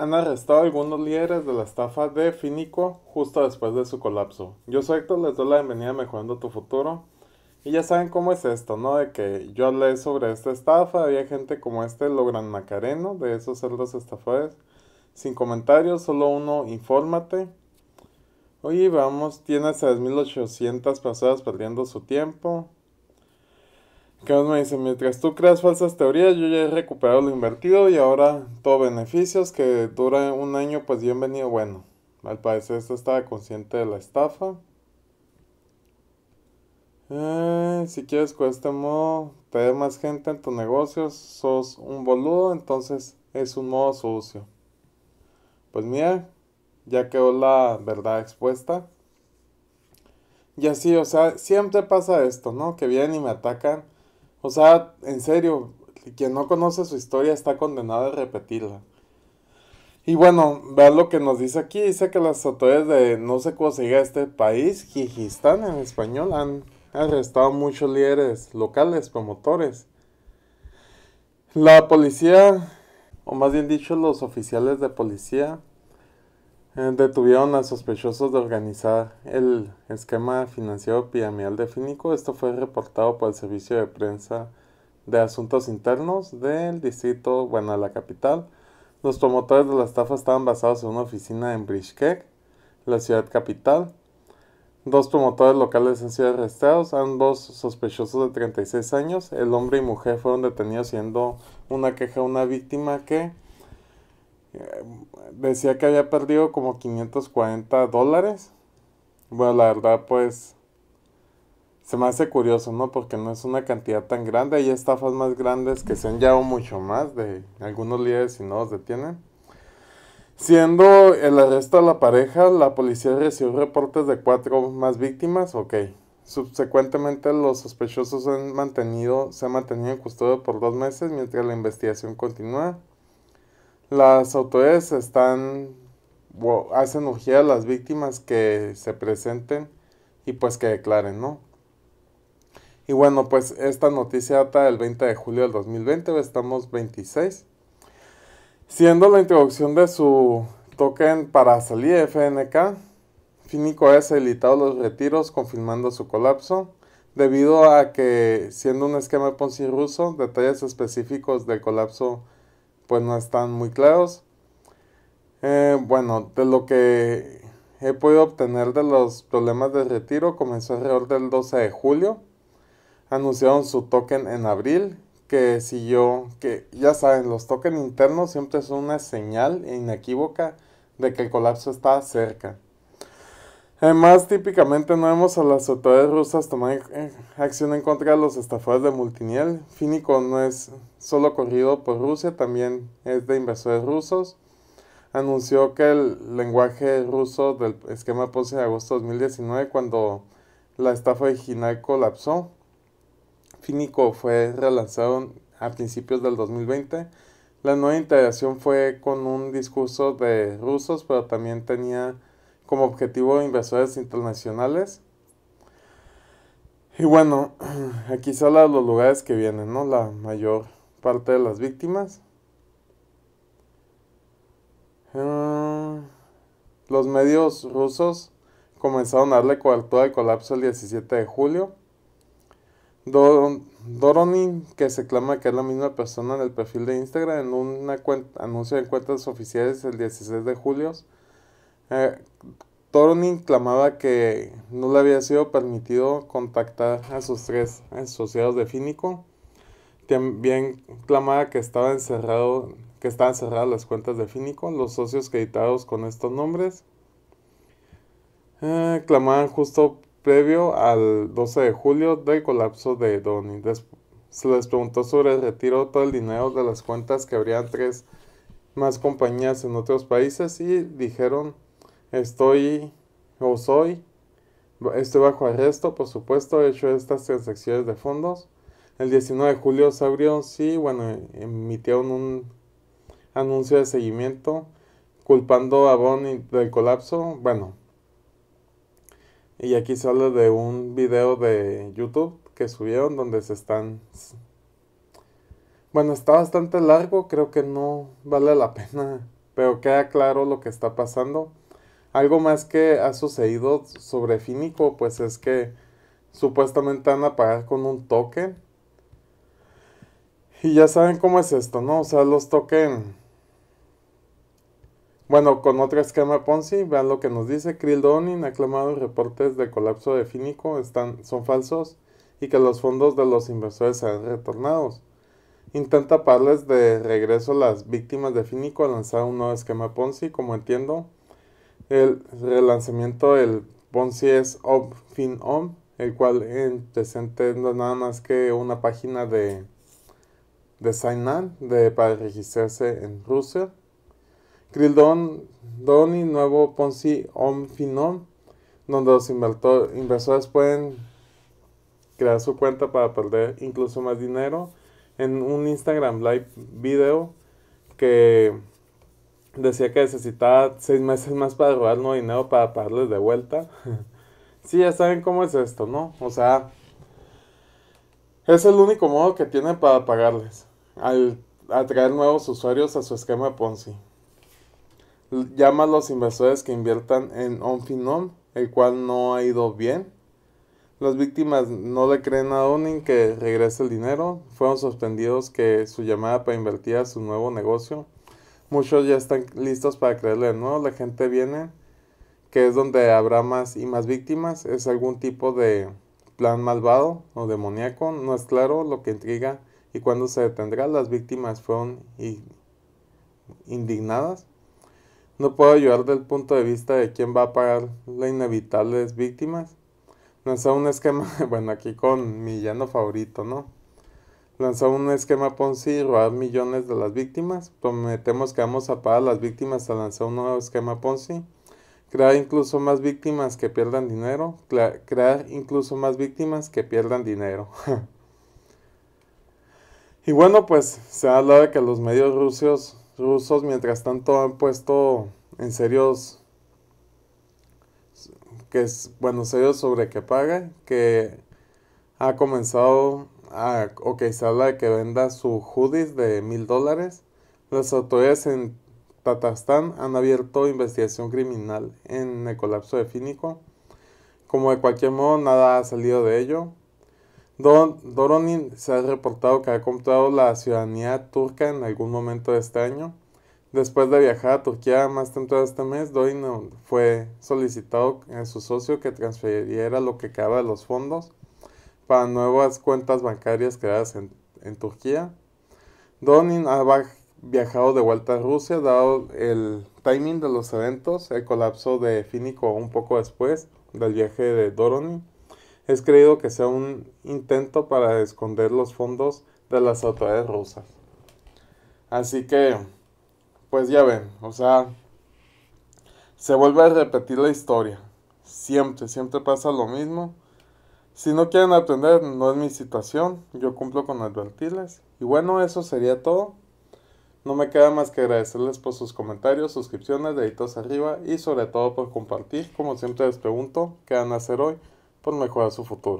Han arrestado algunos líderes de la estafa de Finico justo después de su colapso. Yo soy Héctor, les doy la bienvenida a Mejorando tu Futuro. Y ya saben cómo es esto, ¿no? De que yo hablé sobre esta estafa, había gente como este, Logran Macareno, de esos cerdos estafadores. Sin comentarios, solo uno, infórmate. Oye, vamos, tienes 6800 personas perdiendo su tiempo. Que me dice, mientras tú creas falsas teorías, yo ya he recuperado lo invertido y ahora todo beneficios que dura un año, pues bienvenido. Bueno, al parecer esto estaba consciente de la estafa. Eh, si quieres con este modo te dé más gente en tu negocio, sos un boludo, entonces es un modo sucio. Pues mira, ya quedó la verdad expuesta. Y así, o sea, siempre pasa esto, ¿no? Que vienen y me atacan o sea, en serio, quien no conoce su historia está condenado a repetirla. Y bueno, vean lo que nos dice aquí. Dice que las autoridades de no sé cómo se este país, Kirguistán en español, han arrestado muchos líderes locales, promotores. La policía, o más bien dicho, los oficiales de policía, eh, detuvieron a sospechosos de organizar el esquema financiero piramidal de Finico. Esto fue reportado por el Servicio de Prensa de Asuntos Internos del distrito, bueno, la capital. Los promotores de la estafa estaban basados en una oficina en Creek, la ciudad capital. Dos promotores locales han sido arrestados, ambos sospechosos de 36 años. El hombre y mujer fueron detenidos siendo una queja a una víctima que decía que había perdido como 540 dólares. Bueno, la verdad, pues se me hace curioso, ¿no? Porque no es una cantidad tan grande. Hay estafas más grandes que se han llevado mucho más de algunos líderes y no los detienen. Siendo el arresto a la pareja, la policía recibió reportes de cuatro más víctimas. Ok. Subsecuentemente, los sospechosos han mantenido, se han mantenido en custodia por dos meses mientras la investigación continúa. Las autoridades están, hacen urgir a las víctimas que se presenten y pues que declaren, ¿no? Y bueno, pues esta noticia data del 20 de julio del 2020, estamos 26. Siendo la introducción de su token para salir FNK, Finico ha habilitado los retiros confirmando su colapso, debido a que siendo un esquema Ponzi ruso, detalles específicos del colapso pues no están muy claros. Eh, bueno, de lo que he podido obtener de los problemas de retiro comenzó alrededor del 12 de julio. Anunciaron su token en abril, que si yo que ya saben, los tokens internos siempre son una señal inequívoca de que el colapso está cerca. Además, típicamente no vemos a las autoridades rusas tomar acción en contra de los estafadores de Multiniel. Finico no es solo corrido por Rusia, también es de inversores rusos. Anunció que el lenguaje ruso del esquema pose de agosto de 2019, cuando la estafa original colapsó. Finico fue relanzado a principios del 2020. La nueva integración fue con un discurso de rusos, pero también tenía como objetivo de inversores internacionales. Y bueno, aquí son los lugares que vienen, ¿no? La mayor parte de las víctimas. Ah, los medios rusos comenzaron a darle cobertura al colapso el 17 de julio. Doronin, que se clama que es la misma persona en el perfil de Instagram, en un anuncio de cuentas oficiales el 16 de julio, eh, clamaba que no le había sido permitido contactar a sus tres asociados de Fínico. También clamaba que estaba encerrado, que estaban cerradas las cuentas de Fínico, los socios creditados con estos nombres. Eh, clamaban justo previo al 12 de julio del colapso de Donny. Se les preguntó sobre el retiro de todo el dinero de las cuentas que habrían tres más compañías en otros países y dijeron Estoy o soy, estoy bajo arresto, por supuesto, he hecho estas transacciones de fondos. El 19 de julio se abrió, sí, bueno, emitieron un anuncio de seguimiento culpando a Bonnie del colapso. Bueno, y aquí se habla de un video de YouTube que subieron donde se están... Bueno, está bastante largo, creo que no vale la pena, pero queda claro lo que está pasando. Algo más que ha sucedido sobre Finico, pues es que supuestamente van a pagar con un token. Y ya saben cómo es esto, ¿no? O sea, los token. Bueno, con otro esquema Ponzi, vean lo que nos dice. Krill Donin ha aclamado reportes de colapso de Finico están, son falsos y que los fondos de los inversores han retornados. Intenta parles de regreso a las víctimas de Finico al lanzar un nuevo esquema Ponzi, como entiendo. El lanzamiento del Ponzi es Finom, el cual en presente no nada más que una página de, de sign de, para registrarse en Rusia. Krildon Doni, nuevo Ponzi OmFinom, donde los inversores pueden crear su cuenta para perder incluso más dinero en un Instagram Live video que decía que necesitaba seis meses más para robar nuevo dinero para pagarles de vuelta. sí, ya saben cómo es esto, ¿no? O sea, es el único modo que tiene para pagarles, al atraer nuevos usuarios a su esquema Ponzi. Llama a los inversores que inviertan en Onfinon, el cual no ha ido bien. Las víctimas no le creen a Onin que regrese el dinero, fueron suspendidos que su llamada para invertir a su nuevo negocio muchos ya están listos para creerle, ¿no? La gente viene, que es donde habrá más y más víctimas, es algún tipo de plan malvado o demoníaco, no es claro lo que intriga y cuándo se detendrá. Las víctimas fueron indignadas. No puedo ayudar del punto de vista de quién va a pagar las inevitables víctimas. No es un esquema, bueno, aquí con mi llano favorito, ¿no? Lanzar un esquema Ponzi y robar millones de las víctimas. Prometemos que vamos a pagar las víctimas a lanzar un nuevo esquema Ponzi. Crear incluso más víctimas que pierdan dinero. crear incluso más víctimas que pierdan dinero. y bueno, pues se ha hablado de que los medios rusos, rusos mientras tanto han puesto en serios que es bueno serios sobre que paga que ha comenzado a ah, ok, se habla de que venda su hoodies de mil dólares. Las autoridades en Tatastán han abierto investigación criminal en el colapso de Fínico. Como de cualquier modo, nada ha salido de ello. Doronin se ha reportado que ha comprado la ciudadanía turca en algún momento de este año. Después de viajar a Turquía más temprano este mes, Doronin fue solicitado a su socio que transfiriera lo que quedaba de los fondos para nuevas cuentas bancarias creadas en, Turquía. Donin ha viajado de vuelta a Rusia, dado el timing de los eventos, el colapso de Fínico un poco después del viaje de Doronin. Es creído que sea un intento para esconder los fondos de las autoridades rusas. Así que, pues ya ven, o sea, se vuelve a repetir la historia. Siempre, siempre pasa lo mismo. Si no quieren aprender, no es mi situación, yo cumplo con advertirles. Y bueno, eso sería todo. No me queda más que agradecerles por sus comentarios, suscripciones, deditos arriba y sobre todo por compartir. Como siempre les pregunto, ¿qué van a hacer hoy por mejorar su futuro?